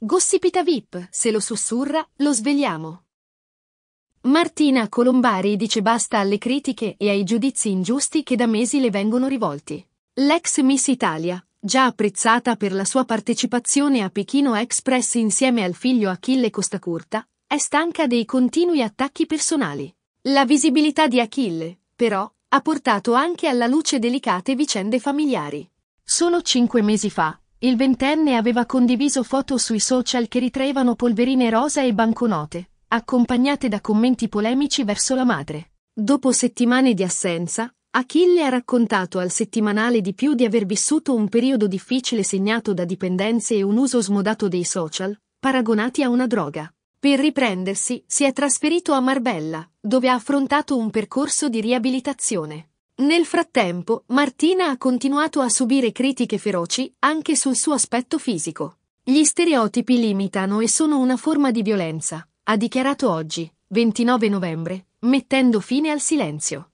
Gossipita VIP, se lo sussurra, lo svegliamo. Martina Colombari dice basta alle critiche e ai giudizi ingiusti che da mesi le vengono rivolti. L'ex Miss Italia, già apprezzata per la sua partecipazione a Pechino Express insieme al figlio Achille Costacurta, è stanca dei continui attacchi personali. La visibilità di Achille, però, ha portato anche alla luce delicate vicende familiari. Solo cinque mesi fa, il ventenne aveva condiviso foto sui social che ritraevano polverine rosa e banconote, accompagnate da commenti polemici verso la madre. Dopo settimane di assenza, Achille ha raccontato al settimanale di più di aver vissuto un periodo difficile segnato da dipendenze e un uso smodato dei social, paragonati a una droga. Per riprendersi, si è trasferito a Marbella, dove ha affrontato un percorso di riabilitazione. Nel frattempo, Martina ha continuato a subire critiche feroci anche sul suo aspetto fisico. Gli stereotipi limitano e sono una forma di violenza, ha dichiarato oggi, 29 novembre, mettendo fine al silenzio.